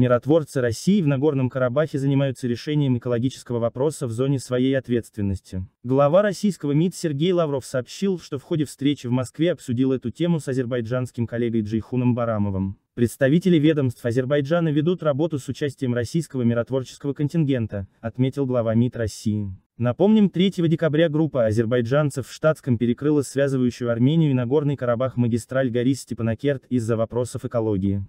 Миротворцы России в Нагорном Карабахе занимаются решением экологического вопроса в зоне своей ответственности. Глава российского МИД Сергей Лавров сообщил, что в ходе встречи в Москве обсудил эту тему с азербайджанским коллегой Джейхуном Барамовым. Представители ведомств Азербайджана ведут работу с участием российского миротворческого контингента, отметил глава МИД России. Напомним, 3 декабря группа азербайджанцев в штатском перекрыла связывающую Армению и Нагорный Карабах магистраль Горис-Степанакерт из-за вопросов экологии.